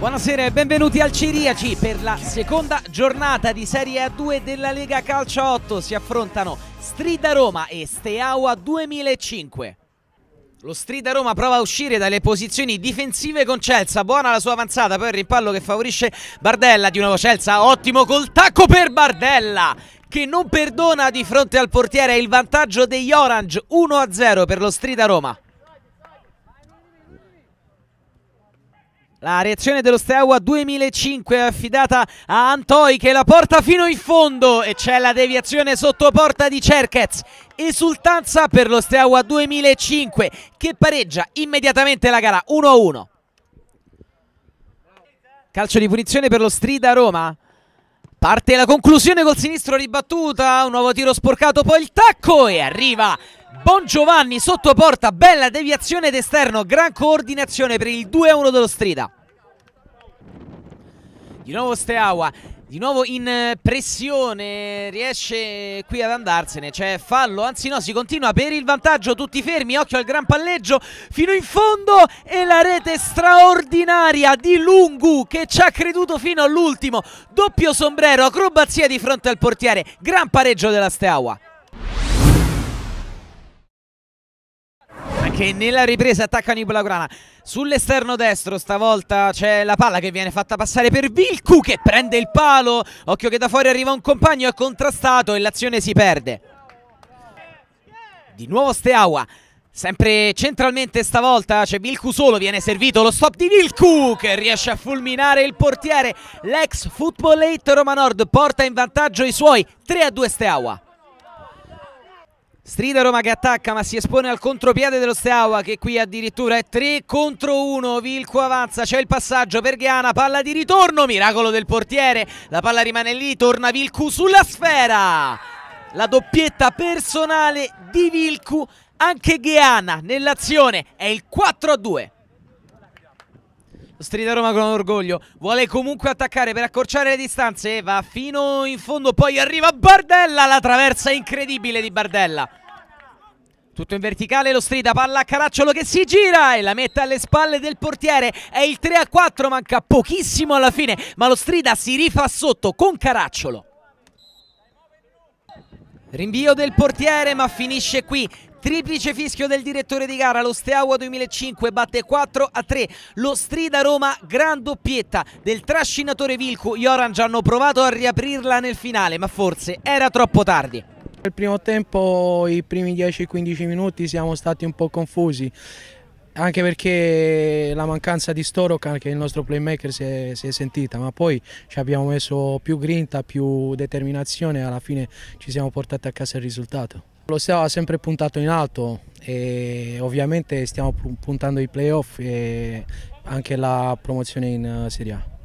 Buonasera e benvenuti al Ciriaci per la seconda giornata di Serie A2 della Lega Calcio 8. Si affrontano Strida Roma e Steaua 2005. Lo Strida Roma prova a uscire dalle posizioni difensive con Celsa, buona la sua avanzata, poi il rimpallo che favorisce Bardella, di nuovo Celsa, ottimo col tacco per Bardella che non perdona di fronte al portiere il vantaggio degli Orange 1-0 per lo Strida Roma. La reazione dello Steaua 2005 è affidata a Antoi che la porta fino in fondo e c'è la deviazione sotto porta di Cerquez. Esultanza per lo Steaua 2005 che pareggia immediatamente la gara 1-1. Calcio di punizione per lo Strida Roma. Parte la conclusione col sinistro ribattuta, un nuovo tiro sporcato, poi il tacco e arriva Bon Giovanni sotto porta, bella deviazione d'esterno, gran coordinazione per il 2-1 dello Strida. Di nuovo Steaua, di nuovo in eh, pressione, riesce qui ad andarsene, c'è fallo, anzi no, si continua per il vantaggio, tutti fermi, occhio al gran palleggio, fino in fondo e la rete straordinaria di Lungu che ci ha creduto fino all'ultimo, doppio sombrero, acrobazia di fronte al portiere, gran pareggio della Steaua. che nella ripresa attaccano i Blaugrana. Sull'esterno destro stavolta c'è la palla che viene fatta passare per Vilcu che prende il palo. Occhio che da fuori arriva un compagno, è contrastato e l'azione si perde. Di nuovo Steaua. Sempre centralmente stavolta c'è Vilcu solo, viene servito lo stop di Vilcu che riesce a fulminare il portiere. L'ex Football 8 Roma Nord porta in vantaggio i suoi 3 a 2 Steaua. Strida Roma che attacca ma si espone al contropiede dello Steaua che qui addirittura è 3 contro 1, Vilco avanza, c'è il passaggio per Ghiana, palla di ritorno, miracolo del portiere, la palla rimane lì, torna Vilcu sulla sfera, la doppietta personale di Vilcu, anche Ghiana nell'azione, è il 4 a 2. Strida Roma con orgoglio, vuole comunque attaccare per accorciare le distanze, va fino in fondo, poi arriva Bardella, la traversa incredibile di Bardella. Tutto in verticale, lo strida, palla a Caracciolo che si gira e la mette alle spalle del portiere. È il 3 a 4, manca pochissimo alla fine, ma lo strida si rifà sotto con Caracciolo. Rinvio del portiere ma finisce qui. Triplice fischio del direttore di gara, lo Steaua 2005 batte 4 a 3, lo Strida Roma gran doppietta del trascinatore Vilcu, gli Orange hanno provato a riaprirla nel finale ma forse era troppo tardi. Nel primo tempo, i primi 10-15 minuti siamo stati un po' confusi, anche perché la mancanza di Storokan, che è il nostro playmaker, si è, si è, sentita, ma poi ci abbiamo messo più grinta, più determinazione e alla fine ci siamo portati a casa il risultato. Lo Steaua ha sempre puntato in alto e ovviamente stiamo puntando i playoff e anche la promozione in Serie A.